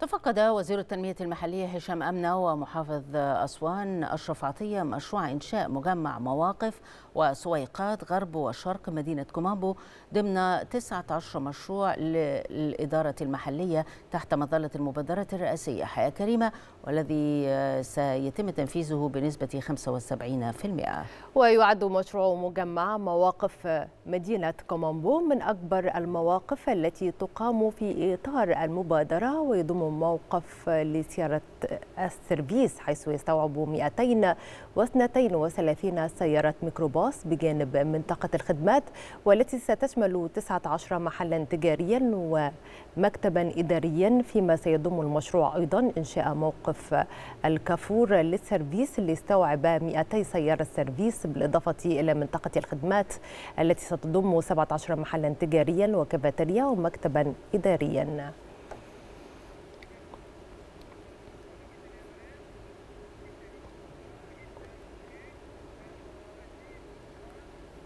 تفقد وزير التنمية المحلية هشام أمنة ومحافظ أسوان أشرف عطية مشروع إنشاء مجمع مواقف وسويقات غرب وشرق مدينة كومامبو ضمن 19 مشروع للإدارة المحلية تحت مظلة المبادرة الرئاسية حياة كريمة والذي سيتم تنفيذه بنسبة 75% ويعد مشروع مجمع مواقف مدينة كومامبو من أكبر المواقف التي تقام في إطار المبادرة ويضم موقف لسيارة السيرفيس حيث يستوعب 232 سيارة ميكروباص بجانب منطقة الخدمات والتي ستشمل 19 محلا تجاريا ومكتبا إداريا فيما سيضم المشروع أيضا إنشاء موقف الكافور للسيرفيس اللي يستوعب 200 سيارة سيرفيس بالإضافة إلى منطقة الخدمات التي ستضم 17 محلا تجاريا وكافيتيريا ومكتبا إداريا